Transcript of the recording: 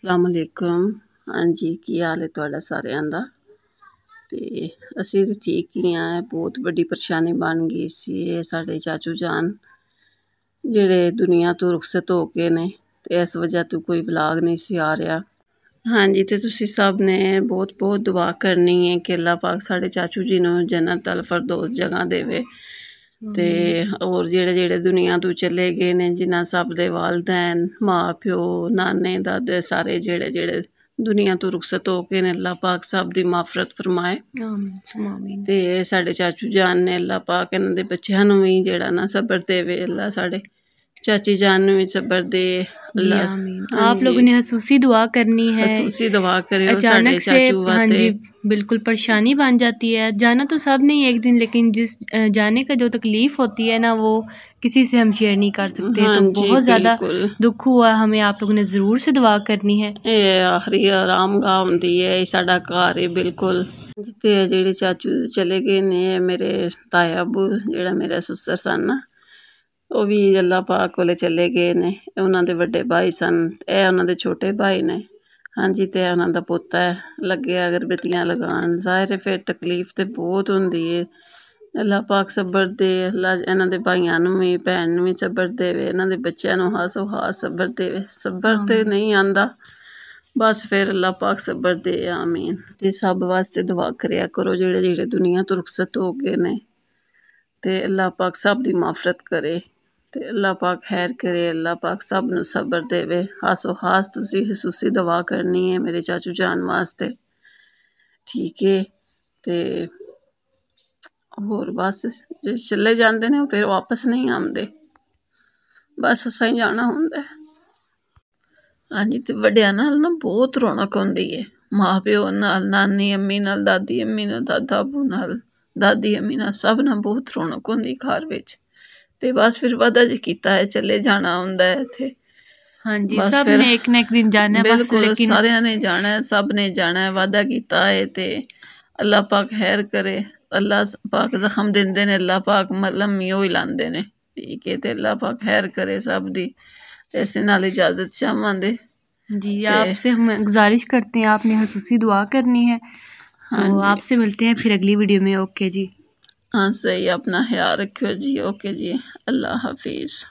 ਅਸਲਾਮ ਅਲੈਕਮ ਹਾਂਜੀ ਕੀ ਹਾਲ ਹੈ ਤੁਹਾਡਾ ਸਾਰਿਆਂ ਦਾ ਤੇ ਅਸੀਂ ਤੇ ਠੀਕ ਹੀ ਆ ਬਹੁਤ ਵੱਡੀ ਪਰੇਸ਼ਾਨੀ ਬਣ ਗਈ ਸੀ ਸਾਡੇ ਚਾਚੂ ਜਾਨ ਜਿਹੜੇ ਦੁਨੀਆ ਤੋਂ ਰੁਖਸਤ ਹੋ ਕੇ ਨੇ ਤੇ ਇਸ ਵਜ੍ਹਾ ਤੋਂ ਕੋਈ ਵਲਾਗ ਨਹੀਂ ਸੀ ਆ ਰਿਹਾ ਹਾਂਜੀ ਤੇ ਤੁਸੀਂ ਸਭ ਨੇ ਬਹੁਤ ਬਹੁਤ ਦੁਆ ਕਰਨੀ ਹੈ ਕਿ ਅੱਲਾਹ ਪਾਕ ਸਾਡੇ ਚਾਚੂ ਜੀ ਨੂੰ ਜੰਨਤ ਅਲ ਫਰਦੋਸ ਜਗ੍ਹਾ ਦੇਵੇ ਤੇ ਹੋਰ ਜਿਹੜੇ ਜਿਹੜੇ ਦੁਨੀਆ ਤੋਂ ਚਲੇ ਗਏ ਨੇ ਜਿਨ੍ਹਾਂ ਸਭ ਦੇ ਵਾਲਦੈਨ ਮਾਂ ਪਿਓ ਨਾਨੇ ਦਾਦੇ ਸਾਰੇ ਜਿਹੜੇ ਜਿਹੜੇ ਦੁਨੀਆ ਤੋਂ ਰੁਖਸਤ ਹੋ ਕੇ ਨੇ ਅੱਲਾਹ ਪਾਕ ਸਭ ਦੀ ਮਾਫਰਤ ਫਰਮਾਏ ਆਮੀਨ ਤੇ ਸਾਡੇ ਚਾਚੂ ਜਾਨ ਨੇ ਅੱਲਾਹ ਪਾਕ ਇਹਨਾਂ ਦੇ ਬੱਚਿਆਂ ਨੂੰ ਵੀ ਜਿਹੜਾ ਨਾ ਸਬਰ ਦੇਵੇ ਅੱਲਾਹ ਸਾਡੇ चाची जान में सबर दे अल्लाह आप लोगों ने हसूसी दुआ करनी है हसूसी दुआ करें अचानक से हाँ जी बिल्कुल परेशानी बन जाती है जाना तो सब नहीं एक दिन लेकिन जिस जाने का जो तकलीफ़ होती है ना वो किसी से हम शेयर नहीं कर सकते हाँ तो बहुत ज़्यादा दुख हुआ हमें आप लोगों ने ज़रूर से दुआ करनी है आखिरी आराम गाह होंगी है साढ़ा घर है बिल्कुल जिते जेडे चाचू चले गए ने मेरे ताया अबू जेड़ा मेरा सुसर सन ना ਉਹ ਵੀ ਅੱਲਾ ਪਾਕ ਕੋਲੇ ਚਲੇ ਗਏ ਨੇ ਉਹਨਾਂ ਦੇ ਵੱਡੇ ਭਾਈ ਸਨ ਇਹ ਉਹਨਾਂ ਦੇ ਛੋਟੇ ਭਾਈ ਨੇ ਹਾਂਜੀ ਤੇ ਉਹਨਾਂ ਦਾ ਪੁੱਤ ਹੈ ਲੱਗਿਆ ਬਤੀਆਂ ਲਗਾਉਣ ਜ਼ਾਹਿਰ ਫਿਰ ਤਕਲੀਫ ਤੇ ਬਹੁਤ ਹੁੰਦੀ ਹੈ ਅੱਲਾ ਪਾਕ ਸਬਰ ਦੇ ਅੱਲਾ ਇਹਨਾਂ ਦੇ ਭਾਈਆਂ ਨੂੰ ਵੀ ਭੈਣ ਨੂੰ ਵੀ ਸਬਰ ਦੇਵੇ ਇਹਨਾਂ ਦੇ ਬੱਚਿਆਂ ਨੂੰ ਹਾਸੋ ਹਾਸ ਸਬਰ ਦੇਵੇ ਸਬਰ ਤੇ ਨਹੀਂ ਆਂਦਾ ਬਸ ਫਿਰ ਅੱਲਾ ਪਾਕ ਸਬਰ ਦੇ ਆਮੀਨ ਤੇ ਸਭ ਵਾਸਤੇ ਦੁਆ ਕਰਿਆ ਕਰੋ ਜਿਹੜੇ ਜਿਹੜੇ ਦੁਨੀਆ ਤੋਂ ਰੁਖਸਤ ਹੋ ਗਏ ਨੇ ਤੇ ਅੱਲਾ ਪਾਕ ਸਭ ਦੀ ਮਾਫਰਤ ਕਰੇ ਤੇ ਅੱਲਾਹ ਪਾਕ ਖੈਰ ਕਰੇ ਅੱਲਾਹ ਪਾਕ ਸਭ ਨੂੰ ਸਬਰ ਦੇਵੇ ਹਾਸੋ ਹਾਸ ਤੁਸੀਂ ਖਸੂਸੀ ਦਵਾ ਕਰਨੀ ਹੈ ਮੇਰੇ ਚਾਚੂ ਜਾਨ ਵਾਸਤੇ ਠੀਕ ਹੈ ਤੇ ਹੋਰ ਬਸ ਜੇ ਚਲੇ ਜਾਂਦੇ ਨੇ ਫਿਰ ਵਾਪਸ ਨਹੀਂ ਆਉਂਦੇ ਬਸ ਸਹੀ ਜਾਣਾ ਹੁੰਦਾ ਹਾਂਜੀ ਤੇ ਵੱਡਿਆਂ ਨਾਲ ਨਾ ਬਹੁਤ ਰੌਣਕ ਹੁੰਦੀ ਹੈ ਮਾਪਿਓ ਨਾਲ ਨਾਨੀ ਅੰਮੀ ਨਾਲ ਦਾਦੀ ਅੰਮੀ ਨਾਲ ਦਾਦਾ ਬੂ ਨਾਲ ਦਾਦੀ ਅੰਮੀ ਨਾਲ ਸਭ ਨਾਲ ਬਹੁਤ ਰੌਣਕ ਹੁੰਦੀ ਘਰ ਵਿੱਚ ਤੇ ਬਸ ਫਿਰ ਵਾਦਾ ਜੀ ਕੀਤਾ ਹੈ ਚਲੇ ਜਾਣਾ ਹੁੰਦਾ ਹੈ ਇੱਥੇ ਹਾਂਜੀ ਸਭ ਨੇ ਇੱਕ ਨਾ ਇੱਕ ਦਿਨ ਜਾਣਾ ਹੈ ਬਸ ਲੇਕਿਨ ਸਾਰਿਆਂ ਨੇ ਜਾਣਾ ਹੈ ਸਭ ਨੇ ਜਾਣਾ ਹੈ ਵਾਦਾ ਕੀਤਾ ਹੈ ਤੇ ਅੱਲਾਹ ਪਾਕ ਖੈਰ ਕਰੇ ਅੱਲਾਹ ਪਾਕ ਜ਼ਖਮ ਦਿੰਦੇ ਨੇ ਅੱਲਾਹ ਪਾਕ ਮਲਮ ਮਿਓ ਹੀ ਲਾਂਦੇ ਨੇ ਠੀਕ ਹੈ ਤੇ ਅੱਲਾਹ ਪਾਕ ਖੈਰ ਕਰੇ ਸਭ ਦੀ ऐसे नाल इजाज़त शामा दे जी आपसे हम गुजारिश करते हैं आपने खसूसी दुआ करनी है तो आपसे मिलते हैं फिर अगली वीडियो में ओके जी ਹਾਂ ਸਹੀ ਆਪਣਾ ਖਿਆਲ ਰੱਖਿਓ ਜੀ ਓਕੇ ਜੀ ਅੱਲਾ ਹਾਫਿਜ਼